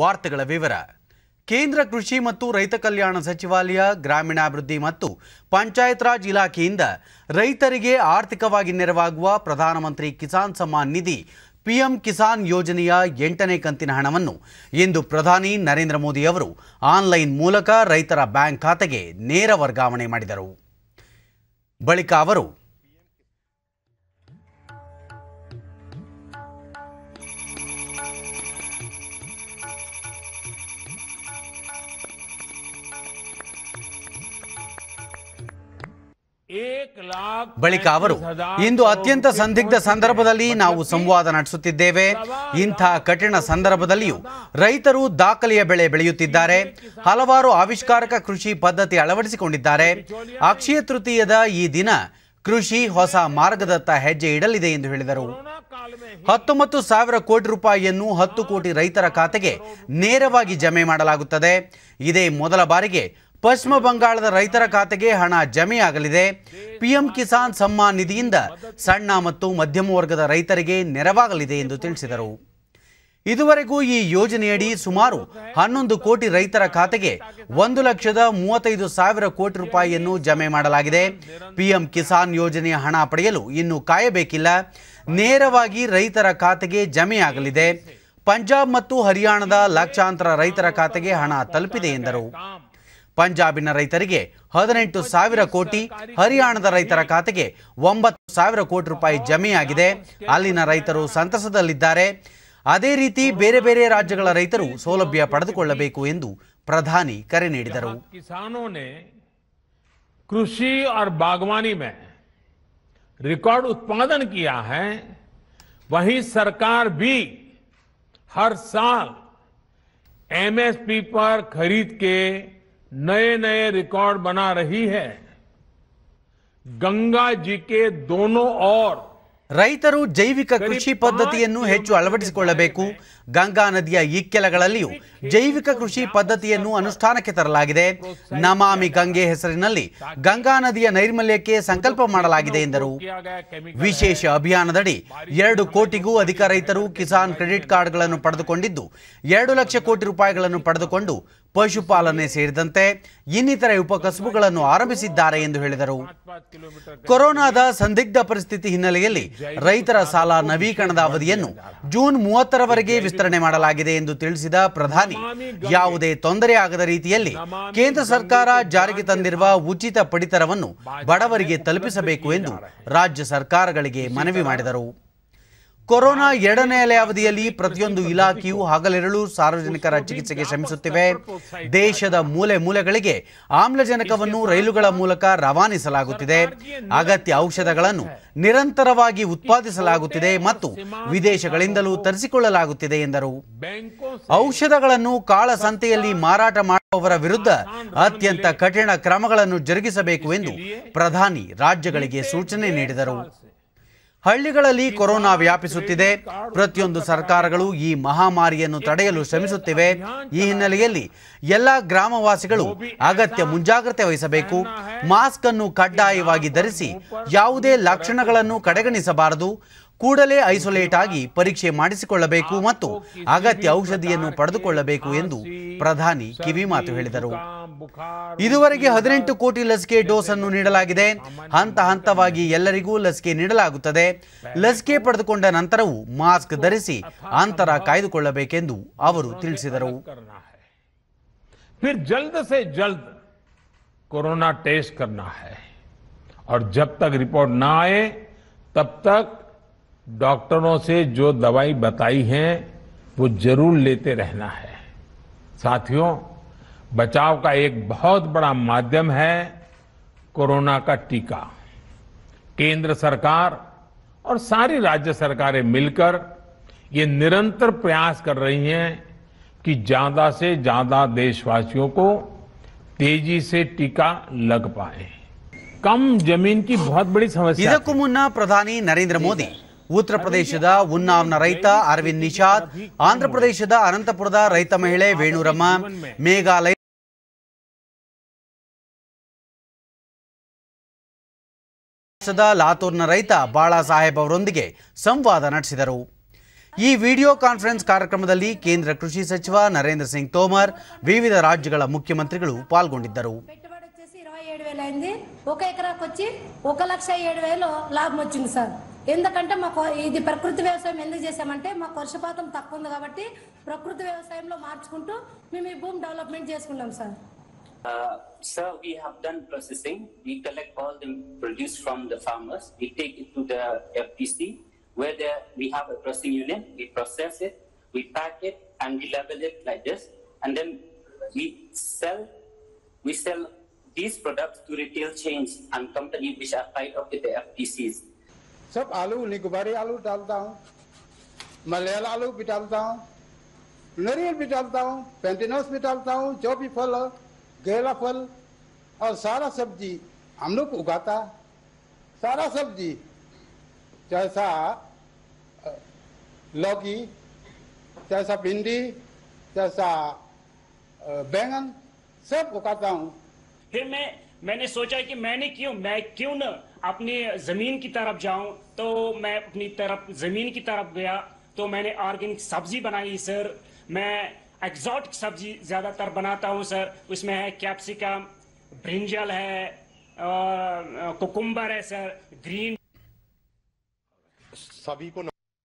ವಾರ್ತೆಗಳ ವಿವರ ಕೇಂದ್ರ ಕೃಷಿ ಮತ್ತು ರೈತ ಕಲ್ಯಾಣ ಸಚಿವಾಲಯ ಗ್ರಾಮೀಣಾಭಿವೃದ್ಧಿ ಮತ್ತು ಪಂಚಾಯತ್ ರಾಜ್ ಇಲಾಖೆಯಿಂದ ರೈತರಿಗೆ ಆರ್ಥಿಕವಾಗಿ ನೆರವಾಗುವ ಪ್ರಧಾನಮಂತ್ರಿ ಕಿಸಾನ್ ಸಮ್ಮಾನ್ ನಿಧಿ ಪಿಎಂ ಕಿಸಾನ್ ಯೋಜನೆಯ ಎಂಟನೇ ಕಂತಿನ ಹಣವನ್ನು ಇಂದು ಪ್ರಧಾನಿ ನರೇಂದ್ರ ಮೋದಿ ಅವರು ಆನ್ಲೈನ್ ಮೂಲಕ ರೈತರ ಬ್ಯಾಂಕ್ ಖಾತೆಗೆ ನೇರ ವರ್ಗಾವಣೆ ಮಾಡಿದರು ಬಳಿಕ ಅವರು ಬಳಿಕ ಅವರು ಇಂದು ಅತ್ಯಂತ ಸಂದಿಗ್ಧ ಸಂದರ್ಭದಲ್ಲಿ ನಾವು ಸಂವಾದ ನಡೆಸುತ್ತಿದ್ದೇವೆ ಇಂಥ ಕಠಿಣ ಸಂದರ್ಭದಲ್ಲಿಯೂ ರೈತರು ದಾಖಲೆಯ ಬೆಳೆ ಬೆಳೆಯುತ್ತಿದ್ದಾರೆ ಹಲವಾರು ಆವಿಷ್ಕಾರಕ ಕೃಷಿ ಪದ್ಧತಿ ಅಳವಡಿಸಿಕೊಂಡಿದ್ದಾರೆ ಅಕ್ಷಯ ತೃತೀಯದ ಈ ದಿನ ಕೃಷಿ ಹೊಸ ಮಾರ್ಗದತ್ತ ಹೆಜ್ಜೆ ಇಡಲಿದೆ ಎಂದು ಹೇಳಿದರು ಹತ್ತೊಂಬತ್ತು ಸಾವಿರ ಕೋಟಿ ರೂಪಾಯಿಯನ್ನು ಹತ್ತು ಕೋಟಿ ರೈತರ ಖಾತೆಗೆ ನೇರವಾಗಿ ಜಮೆ ಮಾಡಲಾಗುತ್ತದೆ ಇದೇ ಮೊದಲ ಬಾರಿಗೆ ಪಶ್ಚಿಮ ಬಂಗಾಳದ ರೈತರ ಖಾತೆಗೆ ಹಣ ಜಮೆಯಾಗಲಿದೆ ಪಿಎಂ ಕಿಸಾನ್ ಸಮ್ಮಾನ್ ನಿಧಿಯಿಂದ ಸಣ್ಣ ಮತ್ತು ಮಧ್ಯಮ ವರ್ಗದ ರೈತರಿಗೆ ನೆರವಾಗಲಿದೆ ಎಂದು ತಿಳಿಸಿದರು ಇದುವರೆಗೂ ಈ ಯೋಜನೆಯಡಿ ಸುಮಾರು ಹನ್ನೊಂದು ಕೋಟಿ ರೈತರ ಖಾತೆಗೆ ಒಂದು ಲಕ್ಷದ ಮೂವತ್ತೈದು ಸಾವಿರ ಕೋಟಿ ರೂಪಾಯಿಯನ್ನು ಜಮೆ ಮಾಡಲಾಗಿದೆ ಪಿಎಂ ಕಿಸಾನ್ ಯೋಜನೆಯ ಹಣ ಪಡೆಯಲು ಇನ್ನೂ ಕಾಯಬೇಕಿಲ್ಲ ನೇರವಾಗಿ ರೈತರ ಖಾತೆಗೆ ಜಮೆಯಾಗಲಿದೆ ಪಂಜಾಬ್ ಮತ್ತು ಹರಿಯಾಣದ ಲಕ್ಷಾಂತರ ರೈತರ ಖಾತೆಗೆ ಹಣ ತಲುಪಿದೆ ಎಂದರು ಪಂಜಾಬಿನ ರೈತರಿಗೆ ಹದಿನೆಂಟು ಸಾವಿರ ಕೋಟಿ ಹರಿಯಾಣದ ರೈತರ ಖಾತೆಗೆ ಒಂಬತ್ತು ಸಾವಿರ ಕೋಟಿ ರೂಪಾಯಿ ಜಮೆಯಾಗಿದೆ ಅಲ್ಲಿನ ರೈತರು ಸಂತಸದಲ್ಲಿದ್ದಾರೆ ಅದೇ ರೀತಿ ಬೇರೆ ಬೇರೆ ರಾಜ್ಯಗಳ ರೈತರು ಸೌಲಭ್ಯ ಪಡೆದುಕೊಳ್ಳಬೇಕು ಎಂದು ಪ್ರಧಾನಿ ಕರೆ ನೀಡಿದರು ಕೃಷಿ ಬಾಗವಾನಿ ಮೇ ರಿಕಾರ್ಡ್ ಉತ್ಪಾದನ ಕಿಯಾ ಹೈ वहीं सरकार भी हर साल एमएसपी नए नए रिकॉर्ड बना रही है ಗಂಗಾ ಜಿಕೆ ಓರ್ ರೈತರು ಜೈವಿಕ ಕೃಷಿ ಪದ್ಧತಿಯನ್ನು ಹೆಚ್ಚು ಅಳವಡಿಸಿಕೊಳ್ಳಬೇಕು ಗಂಗಾ ನದಿಯ ಇಕ್ಕೆಲಗಳಲ್ಲಿಯೂ ಜೈವಿಕ ಕೃಷಿ ಪದ್ಧತಿಯನ್ನು ಅನುಷ್ಠಾನಕ್ಕೆ ತರಲಾಗಿದೆ ನಮಾಮಿ ಗಂಗೆ ಹೆಸರಿನಲ್ಲಿ ಗಂಗಾ ನದಿಯ ನೈರ್ಮಲ್ಯಕ್ಕೆ ಸಂಕಲ್ಪ ಮಾಡಲಾಗಿದೆ ಎಂದರು ವಿಶೇಷ ಅಭಿಯಾನದಡಿ ಎರಡು ಕೋಟಿಗೂ ಅಧಿಕ ರೈತರು ಕಿಸಾನ್ ಕ್ರೆಡಿಟ್ ಕಾರ್ಡ್ಗಳನ್ನು ಪಡೆದುಕೊಂಡಿದ್ದು ಎರಡು ಲಕ್ಷ ಕೋಟಿ ರೂಪಾಯಿಗಳನ್ನು ಪಡೆದುಕೊಂಡು ಪಶುಪಾಲನೆ ಸೇರಿದಂತೆ ಇನ್ನಿತರೆ ಉಪಕಸಬುಗಳನ್ನು ಆರಂಭಿಸಿದ್ದಾರೆ ಎಂದು ಹೇಳಿದರು ಕೊರೋನಾದ ಸಂದಿಗ್ಧ ಪರಿಸ್ಥಿತಿ ಹಿನ್ನೆಲೆಯಲ್ಲಿ ರೈತರ ಸಾಲ ನವೀಕರಣದ ಅವಧಿಯನ್ನು ಜೂನ್ ಮೂವತ್ತರವರೆಗೆ ವಿಸ್ತರಣೆ ಮಾಡಲಾಗಿದೆ ಎಂದು ತಿಳಿಸಿದ ಪ್ರಧಾನಿ ಯಾವುದೇ ತೊಂದರೆ ಆಗದ ರೀತಿಯಲ್ಲಿ ಕೇಂದ್ರ ಸರ್ಕಾರ ಜಾರಿಗೆ ತಂದಿರುವ ಉಚಿತ ಪಡಿತರವನ್ನು ಬಡವರಿಗೆ ತಲುಪಿಸಬೇಕು ಎಂದು ರಾಜ್ಯ ಸರ್ಕಾರಗಳಿಗೆ ಮನವಿ ಮಾಡಿದರು ಕೊರೋನಾ ಎರಡನೇ ಅಲೆ ಅವಧಿಯಲ್ಲಿ ಪ್ರತಿಯೊಂದು ಇಲಾಖೆಯು ಹಗಲೆರಳು ಸಾರ್ವಜನಿಕರ ಚಿಕಿತ್ಸೆಗೆ ಶ್ರಮಿಸುತ್ತಿವೆ ದೇಶದ ಮೂಲೆ ಮೂಲೆಗಳಿಗೆ ಆಮ್ಲಜನಕವನ್ನು ರೈಲುಗಳ ಮೂಲಕ ರವಾನಿಸಲಾಗುತ್ತಿದೆ ಅಗತ್ಯ ಔಷಧಗಳನ್ನು ನಿರಂತರವಾಗಿ ಉತ್ಪಾದಿಸಲಾಗುತ್ತಿದೆ ಮತ್ತು ವಿದೇಶಗಳಿಂದಲೂ ತರಿಸಿಕೊಳ್ಳಲಾಗುತ್ತಿದೆ ಎಂದರು ಔಷಧಗಳನ್ನು ಕಾಳಸಂತೆಯಲ್ಲಿ ಮಾರಾಟ ಮಾಡುವವರ ವಿರುದ್ಧ ಅತ್ಯಂತ ಕಠಿಣ ಕ್ರಮಗಳನ್ನು ಜರುಗಿಸಬೇಕು ಎಂದು ಪ್ರಧಾನಿ ರಾಜ್ಯಗಳಿಗೆ ಸೂಚನೆ ನೀಡಿದರು ಹಳ್ಳಿಗಳಲ್ಲಿ ಕೊರೋನಾ ವ್ಯಾಪಿಸುತ್ತಿದೆ ಪ್ರತಿಯೊಂದು ಸರ್ಕಾರಗಳು ಈ ಮಹಾಮಾರಿಯನ್ನು ತಡೆಯಲು ಶ್ರಮಿಸುತ್ತಿವೆ ಈ ಹಿನ್ನೆಲೆಯಲ್ಲಿ ಎಲ್ಲ ಗ್ರಾಮವಾಸಿಗಳು ಅಗತ್ಯ ಮುಂಜಾಗ್ರತೆ ವಹಿಸಬೇಕು ಮಾಸ್ಕ್ ಅನ್ನು ಕಡ್ಡಾಯವಾಗಿ ಧರಿಸಿ ಯಾವುದೇ ಲಕ್ಷಣಗಳನ್ನು ಕಡೆಗಣಿಸಬಾರದು ಕೂಡಲೇ ಐಸೋಲೇಟ್ ಆಗಿ ಪರೀಕ್ಷೆ ಮಾಡಿಸಿಕೊಳ್ಳಬೇಕು ಮತ್ತು ಅಗತ್ಯ ಔಷಧಿಯನ್ನು ಪಡೆದುಕೊಳ್ಳಬೇಕು ಎಂದು ಪ್ರಧಾನಿ ಕಿವಿಮಾತು ಹೇಳಿದರು ಇದುವರೆಗೆ ಹದಿನೆಂಟು ಕೋಟಿ ಲಸಿಕೆ ಡೋಸ್ ಅನ್ನು ನೀಡಲಾಗಿದೆ ಹಂತ ಹಂತವಾಗಿ ಎಲ್ಲರಿಗೂ ಲಸಿಕೆ ನೀಡಲಾಗುತ್ತದೆ ಲಸಿಕೆ ಪಡೆದುಕೊಂಡ ನಂತರವೂ ಮಾಸ್ಕ್ ಧರಿಸಿ ಅಂತರ ಕಾಯ್ದುಕೊಳ್ಳಬೇಕೆಂದು ಅವರು ತಿಳಿಸಿದರು ಕೊರೋನಾ ಟೆಸ್ಟ್ करना है और जब डॉक्टरों से जो दवाई बताई है वो जरूर लेते रहना है साथियों बचाव का एक बहुत बड़ा माध्यम है कोरोना का टीका केंद्र सरकार और सारी राज्य सरकारें मिलकर ये निरंतर प्रयास कर रही हैं कि ज्यादा से ज्यादा देशवासियों को तेजी से टीका लग पाए कम जमीन की बहुत बड़ी समस्या ಇದಕ್ಕೂ ಮುನ್ನ ಪ್ರಧಾನಿ ನರೇಂದ್ರ ಉತ್ತರ ಪ್ರದೇಶದ ಉನ್ನಾವ್ನ ರೈತ ಅರವಿಂದ್ ನಿಷಾದ್ ಆಂಧ್ರಪ್ರದೇಶದ ಅನಂತಪುರದ ರೈತ ಮಹಿಳೆ ವೇಣುರಮ್ಮ ಮೇಘಾಲಯ ಲಾತೂರ್ನ ರೈತ ಬಾಳಾ ಅವರೊಂದಿಗೆ ಸಂವಾದ ನಡೆಸಿದರು ಈ ವಿಡಿಯೋ ಕಾನ್ಫರೆನ್ಸ್ ಕಾರ್ಯಕ್ರಮದಲ್ಲಿ ಕೇಂದ್ರ ಕೃಷಿ ಸಚಿವ ನರೇಂದ್ರ ಸಿಂಗ್ ತೋಮರ್ ವಿವಿಧ ರಾಜ್ಯಗಳ ಮುಖ್ಯಮಂತ್ರಿಗಳು ಪಾಲ್ಗೊಂಡಿದ್ದರು ఎందుకంటే మాకు ఇది ప్రకృతి వ్యవసాయం ఎందుకు చేసామంటే మాకు వర్షపాతం తక్కువ ఉంది కాబట్టి ప్రకృతి వ్యవసాయంలో మార్చుకుంటూ మేము ఈ భూమి డెవలప్మెంట్ చేసుకున్నాం sir Uh, sir, we have done processing. We collect all the produce from the farmers. We take it to the FPC, where we have a processing unit. We process it, we pack it, and we label it like this. And then we sell. We sell these products to retail chains and companies which are tied up with the FPCs. सब आलू निकुबारी आलू डालता हूँ मलयाल आलू भी डालता हूँ नरियल भी डालता हूँ पेंटिनस भी डालता हूँ जो भी फल हो फल और सारा सब्जी हम लोग उगाता सारा सब्जी जैसा लौकी जैसा भिंडी जैसा बैंगन सब उगाता हूँ फिर मैं मैंने सोचा कि मैंने क्यों मैं क्यों ना अपनी ज़मीन की तरफ जाऊं तो मैं अपनी तरफ ज़मीन की तरफ गया तो मैंने ऑर्गेनिक सब्जी बनाई सर मैं एग्जॉटिक सब्जी ज़्यादातर बनाता हूँ सर उसमें है कैप्सिकम ब्रिंजल है और कुकुम्बर है सर ग्रीन सभी को